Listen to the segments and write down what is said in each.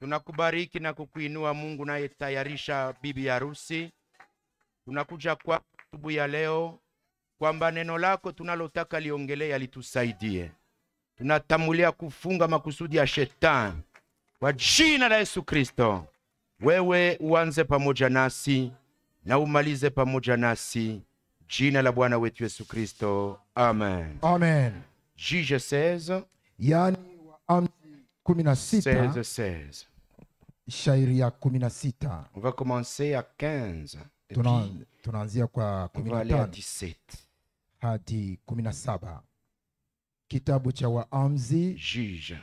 Tunakubariki na kukuinua Mungu nayetayarisha bibi harusi. Tunakuja kwa tubu ya leo kwamba neno lako tunalotaka liongelea litusaidie. tunatamulia kufunga makusudi ya shetani kwa jina la Yesu Kristo. Wewe uanze pamoja nasi na umalize pamoja nasi, jina la Bwana wetu Yesu Kristo, amen, amen. Jige 16 yani 16 shairi ya kumi na On va commencer à 15. tunaanzia kwa on va aller à 17. hadi kumi saba kitabu cha waamzi Juge.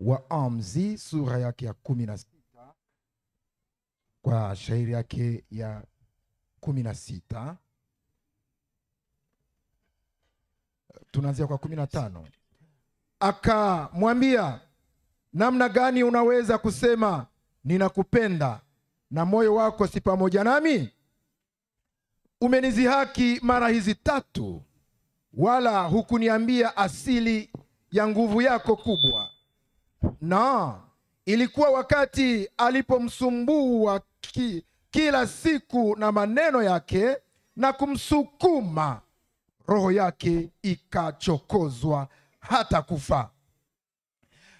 waamzi sura yake ya kumi na sita kwa shairi yake ya kumi na sita tunaanzia kwa kumi na tano akamwambia Namna gani unaweza kusema ninakupenda na moyo wako si pamoja nami? Umenizihaki mara hizi tatu, wala hukuniambia asili ya nguvu yako kubwa. Na ilikuwa wakati alipomsumbua ki, kila siku na maneno yake na kumsukuma, roho yake ikachokozwa hata kufa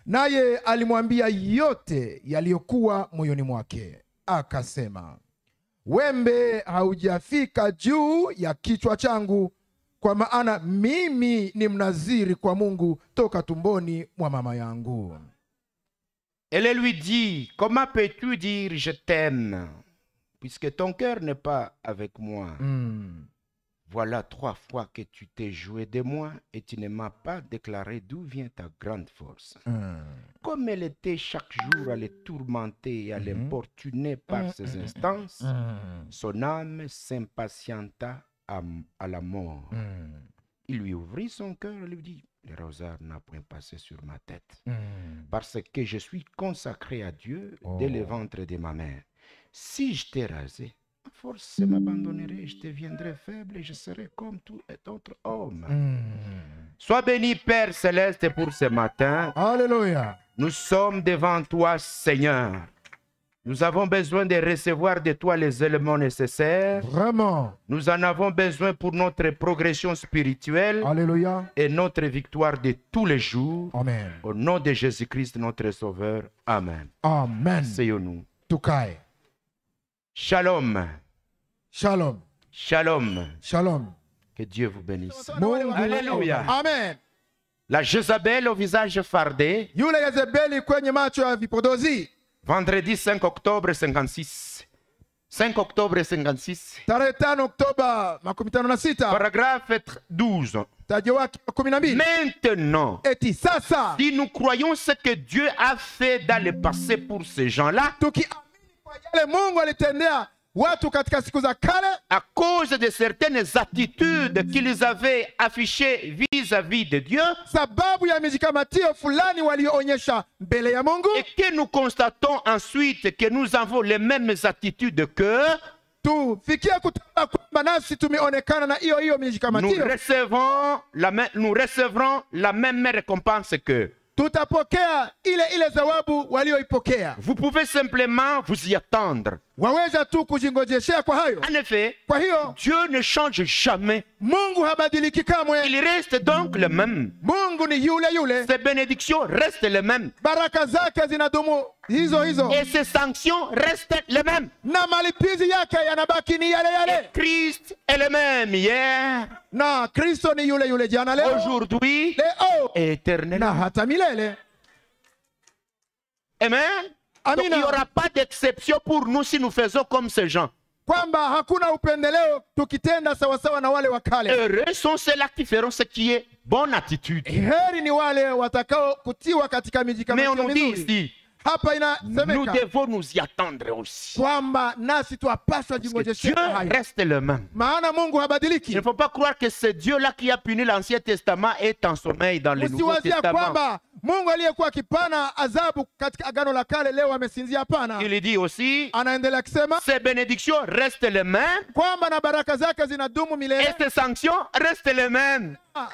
naye alimwambia yote yaliyokuwa moyoni mwake, akasema, wembe haujafika juu ya kichwa changu, kwa maana mimi ni mnaziri kwa Mungu toka tumboni mwa mama yangu. Elle lui dit, comment peux-tu dire je t'aime puisque ton cœur n'est pas avec moi? mm. Voilà trois fois que tu t'es joué de moi et tu ne m'as pas déclaré d'où vient ta grande force. Hmm. Comme elle était chaque jour à le tourmenter et à hmm. l'importuner par hmm. ses instances, son âme s'impatienta à, la mort. Il lui ouvrit son cœur et lui dit, le rosaire n'a point passé sur ma tête, parce que je suis consacré à Dieu dès le oh. ventre de ma mère. Si je t'ai rasé, force m'abandonnerai, je deviendrai faible et je serai comme tout autre homme. Hmm. Sois béni, Père céleste, pour ce matin. Alléluia. Nous sommes devant toi, Seigneur. Nous avons besoin de recevoir de toi les éléments nécessaires. Vraiment. Nous en avons besoin pour notre progression spirituelle. Alléluia. Et notre victoire de tous les jours. Amen. Au nom de Jésus-Christ, notre Sauveur. Amen. Amen. Seyons-nous. Shalom. Shalom. Shalom. Shalom. Que Dieu vous bénisse. Alléluia. Amen. La Jezabel au visage fardé. Vendredi 5 octobre 56. 5 octobre 56. Paragraphe 12. Maintenant, si nous croyons ce que Dieu a fait dans le passé pour ces gens-là, à cause de certaines attitudes qu'ils avaient affichées vis-à-vis de Dieu, et que nous constatons ensuite que nous avons les mêmes attitudes que nous la, nous recevrons la même récompense que vous pouvez simplement vous y attendre. En effet, Dieu ne change jamais. Il reste donc le même. Ses bénédictions restent les mêmes hizo hizo et ces sanctions restent les mêmes. Na malipizi yake yanabaki ni yale yale. Et Christ est le même hier. Na Kristo ni yule yule jana leo. Aujourd'hui. Leo. Et éternellement. Na hata milele. Amen. Amina. Donc, il n'y aura pas d'exception pour nous si nous faisons comme ces gens. kwamba hakuna upendeleo tukitenda sawa sawa na wale wa kale. Heureux sont ceux-là qui feront ce qui est bonne attitude. Heri ni wale watakao kutiwa katika miji Mais on nous dit ici nous devons nous y attendre aussi. Dieu reste le même. Il ne faut pas croire que ce Dieu-là qui a puni l'Ancien Testament est en sommeil dans le Nouveau Testament. il dit aussi ces bénédictions restent les mêmes et ces sanctions restent les mêmes. Ah,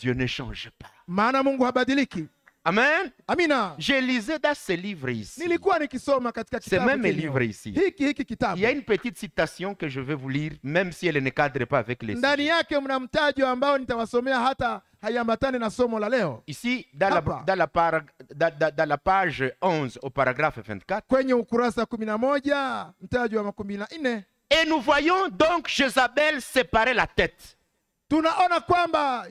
dieu ne change pas Amen. Amina. J'ai lisé dans ce livre ici. C'est même livres ici. Il y a une petite citation que je vais vous lire, même si elle ne cadre pas avec les. Ici, dans la, page 11 au paragraphe 24. Et nous voyons donc Jézabel séparer la tête. ah,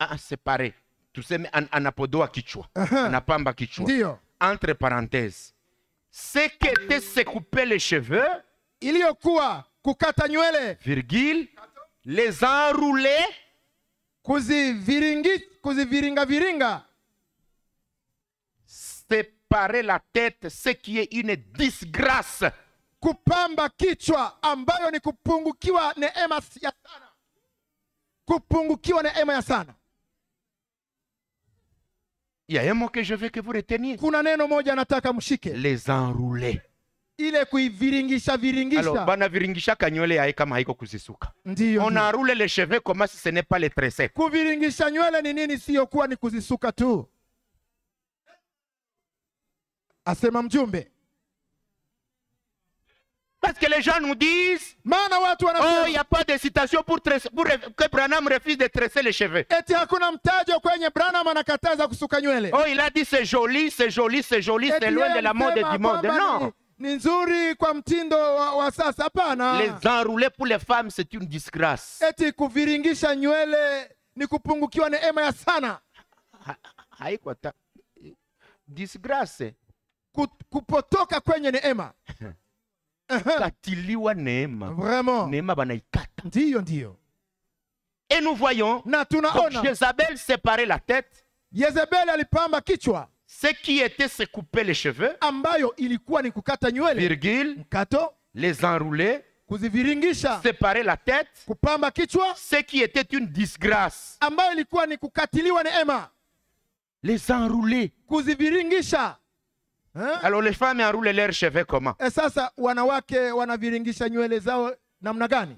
ah séparer. tuseme an, anapodoa kichwa uh-huh. anapamba kichwa Ndiyo. entre parenthese ce qui était se couper les cheveux iliyokuwa kukata nywele virgule les enrouler kuziviringi viringa séparer la tête ce qui est une disgrâce kupamba kichwa ambayo ni kupungukiwa neema ya sana kupungukiwa neema ya sana y a un mot que je veux que vous reteniez. Kuna neno moja nataka mshike. Les enrouler. Ile kuiviringisha viringisha. Alors, banaviringishaka nywele yae kama haiko kuzisuka. Ndiyo. On enroule les cheveux comme si ce n'est pas les tresser. Kuviringisha nywele ni nini siyo kuwa ni kuzisuka tu. Asema mjumbe parce que les gens nous disent maana watu wanasema oh, il n'y a pas de citation pour, tresse, pour que Branham refuse de tresser les cheveux. Eti hakuna mtajo kwenye Branham anakataza kusuka nywele. Oh, il a dit c'est joli, c'est joli, c'est joli, c'est loin de la mode du monde. Non. Ni nzuri kwa mtindo wa, wa sasa hapana. Les enrouler pour les femmes c'est une disgrâce. Eti kuviringisha nywele ni kupungukiwa neema ya sana. haiko ta disgrace. Kupotoka kwenye neema. uh uh-huh. katiliwa neema vraiment neema banaikata ndiyo ndiyo et nous voyons na tunaona Jézabel séparait la tête Yezebel alipamba kichwa ce qui était se couper les cheveux ambayo ilikuwa ni kukata nywele virgil mkato les enrouler kuziviringisha séparer la tête kupamba kichwa ce qui était une disgrâce ambayo ilikuwa ni kukatiliwa neema les enrouler kuziviringisha Eh? Alors les femmes enroulent leurs cheveux comment? E sasa wanawake wanaviringisha nywele zao namna gani?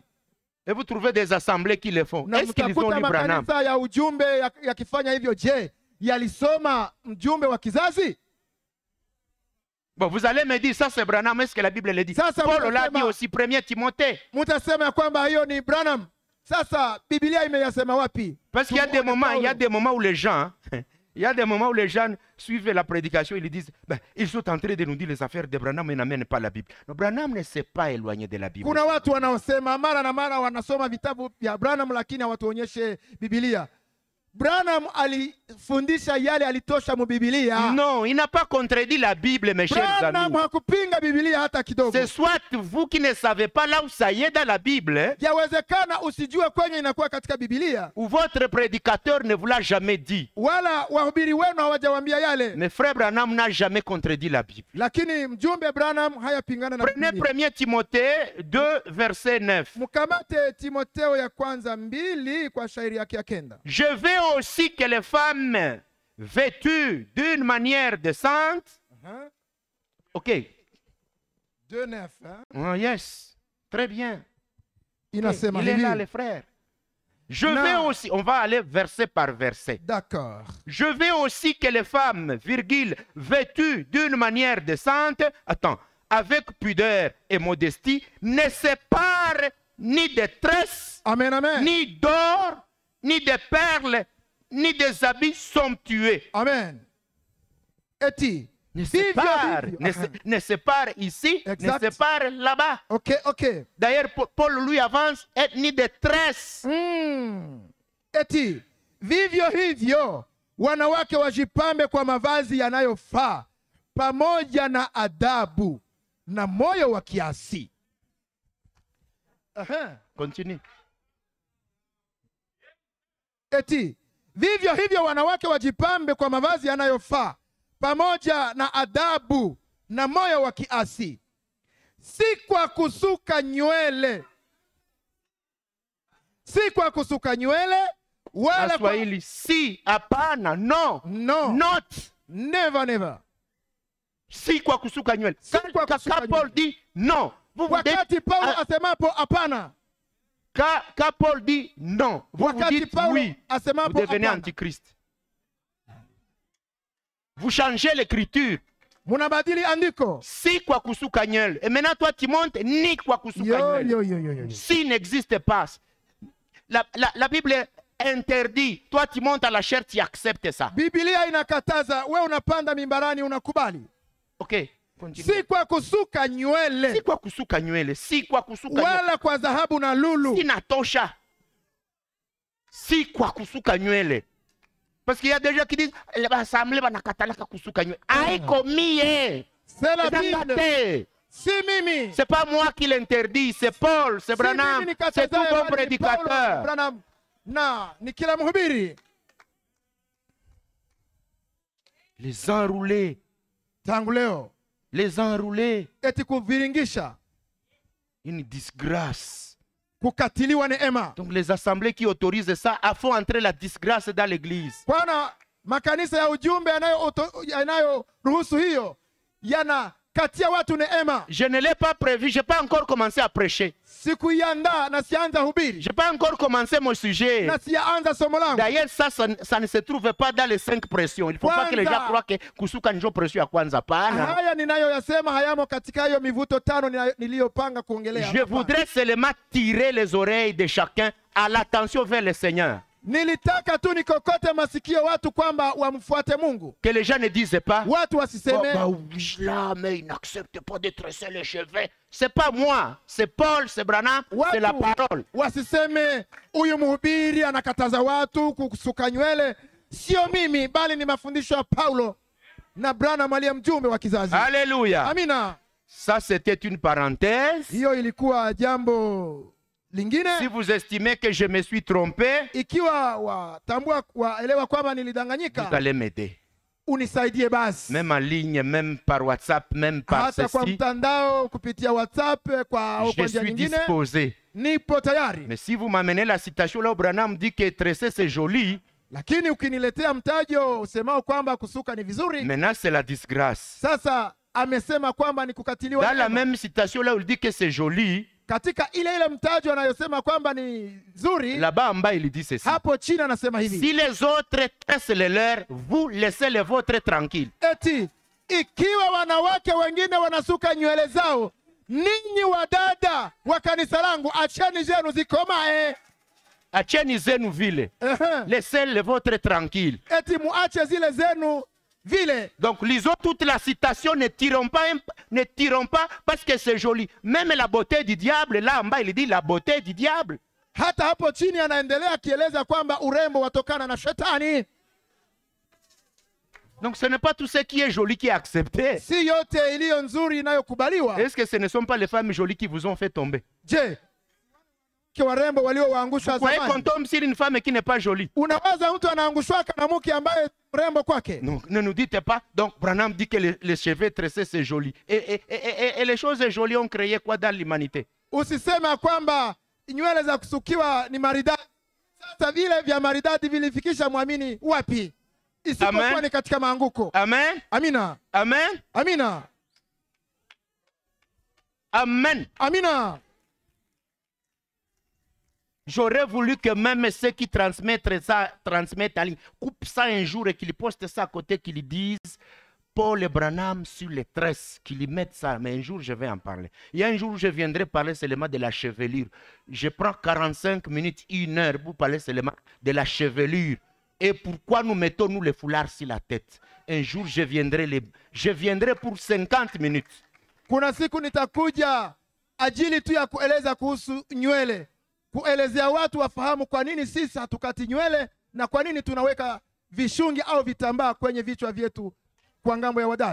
Et vous trouvez des assemblées qui le font. Est-ce qu'ils ont lu Branham? ya ujumbe yakifanya ya hivyo je, yalisoma mjumbe wa kizazi? Bon, vous allez me dire ça c'est Branham, est-ce que la Bible le dit? Sasa Paul l'a dit aussi 1 Timothée. Mutasema ya kwamba hiyo ni Branham. Sasa Biblia imeyasema wapi? Parce qu'il y a des moments, il y a des moments où les gens Il y a des moments où les gens suivent la prédication, ils disent, ben, ils sont en train de nous dire les affaires de Branham, mais n'amènent pas la Bible. Non, Branham ne s'est pas éloigné de la Bible. Branham alifundisha yale alitosha mu Biblia. Non, il n'a pas contredit la Bible, mes chers amis. Branham hakupinga Biblia hata kidogo. C'est soit vous qui ne savez pas là où ça y est dans la Bible. Hein. Yawezekana usijue kwenye inakuwa katika Biblia. Ou votre prédicateur ne vous l'a jamais dit. Wala wahubiri wenu hawajawaambia yale. Mais frère Branham n'a jamais contredit la Bible. Lakini mjumbe Branham hayapingana na Biblia. Prenez 1 Timothée 2 verset 9. Mkamate Timotheo ya kwanza 2 kwa shairi yake ya kenda. Je vais aussi que les femmes vêtues d'une manière décente. Uh-huh. OK. De hein? oh, yes. Très bien. Il, est là, les frères. Je vais aussi, on va aller verset par verset. D'accord. Je vais aussi que les femmes, virgule, vêtues d'une manière décente, attends, avec pudeur et modestie, ne séparent ni de tresses, amen, amen. ni d'or, ni de perles, ni des habits somptueux. Amen. Et ne sépare, ne, sépare ici, ne sépare là-bas. Ok, ok. D'ailleurs, Paul lui avance, et ni des tresses. Mm. Eti, vivio. vive, wanawake wajipambe kwa mavazi yanayofaa pamoja na adabu na moyo wa Continue. Eti, Vivyo hivyo wanawake wajipambe kwa mavazi yanayofaa, pamoja na adabu na moyo wa kiasi, si kwa kusuka nywele, si kwa kusuka nywele wala kwa... si, hapana, no, no, not, never, never, si kwa kusuka nywele, si kwa kusuka nywele. di, no. Wakati Paulo asemapo hapana Quand, Paul dit non, vous, dites oui, vous devenez antichrist. Vous changez l'écriture. Si Kwakusu Kanyel, et maintenant toi tu montes, ni Kwakusu Kanyel. Si n'existe pas, la, la, la Bible est interdit. Toi tu montes à la chair, tu acceptes ça. Biblia inakataza, unapanda mimbarani unakubali. Okay. Si kwa kusuka nywele, si kwa kusuka nywele, si kwa kusuka wala kwa dhahabu na lulu inatosha, si kwa kusuka nywele parce qu'il y a des gens qui disent eh, l'assemblée banakatalaka kusuka nywele ah. aiko mie c'est la Bible si mimi c'est pas moi qui l'interdit c'est Paul c'est Branham c'est tout bon prédicateur Branham na ni kila mhubiri les enroulés tangu leo les enrouler eti kuviringisha une disgrâce kukatiliwa neema donc les assemblées qui autorisent ça font entrer la disgrâce dans l'église bwana makanisa ya ujumbe yanayo ruhusu hiyo yana Je ne l'ai pas prévu, je n'ai pas encore commencé à prêcher. Je n'ai pas encore commencé mon sujet. D'ailleurs, ça, ne se trouve pas dans les cinq pressions. Il ne faut pas que les gens croient que kusuka njo à à kwanza. Je voudrais seulement tirer les oreilles de chacun à l'attention vers le Seigneur. Nilitaka tu nikokote masikio watu kwamba wamfuate Mungu. Que les gens ne disent pas. Watu wasiseme. Oh, bah, bah, là, mais il n'accepte pas de tresser les cheveux. C'est pas moi, c'est Paul, c'est Branham, c'est la parole. Wasiseme huyu mhubiri anakataza watu kusuka nywele. Sio mimi bali ni mafundisho ya Paulo na Branham Malia mjumbe wa kizazi. Haleluya. Amina. Ça c'était une parenthèse. Hiyo ilikuwa jambo si vous estimez que je me suis trompé vous allez m'aider même en ligne même par whatsapp même par je suis disposé mais si vous m'amenez la citation là Branham dit que tresser c'est joli maintenant c'est la disgrâce dans la même citation là il dit que c'est joli katika ile ile mtajo anayosema kwamba ni nzuri là-bas en bas il dit ceci hapo chini anasema hivi si les autres tressent les leurs vous laissez les vôtres tranquilles eti ikiwa wanawake wengine wanasuka nywele zao ninyi wadada wa kanisa langu acheni zenu zikomae eh. acheni zenu vile uh -huh. laissez les vôtres tranquilles eti muache zile zenu Donc lisons toute la citation, ne tirons pas, ne tirons pas parce que c'est joli. Même la beauté du diable, là en bas, il dit la beauté du diable. Donc ce n'est pas tout ce qui est joli qui est accepté. Si Est-ce que ce ne sont pas les femmes jolies qui vous ont fait tomber? wanawake warembo waliowaangusha zamani. Msiri une femme qui n'est pas jolie. Unawaza mtu anaangushwa kana mke ambaye mrembo kwake? Non, ne nous dites pas. Donc Branham dit que les, les cheveux tressés c'est joli. Et, et, et, et, les choses jolies ont créé quoi dans l'humanité? Usiseme kwamba nywele za kusukiwa ni maridadi. Sasa vile vya maridadi vilifikisha mwamini wapi? Isipokuwa ni katika maanguko. Amen. Amina. Amen. Amina. Amen. Amina. J'aurais voulu que même ceux qui transmettent ça, transmettent à coupent ça un jour et qu'ils postent ça à côté, qu'ils disent Paul et Branham sur les tresses, qu'ils mettent ça. Mais un jour, je vais en parler. Il y a un jour, où je viendrai parler seulement de la chevelure. Je prends 45 minutes, une heure pour parler seulement de la chevelure. Et pourquoi nous mettons nous les foulards sur la tête Un jour, je viendrai, les... je viendrai pour 50 minutes. Kuna siku nitakuja ajili tu ya kueleza kuelezea watu wafahamu kwa nini sisi hatukati nywele na kwa nini tunaweka vishungi au vitambaa kwenye vichwa vyetu kwa ngambo ya wadada.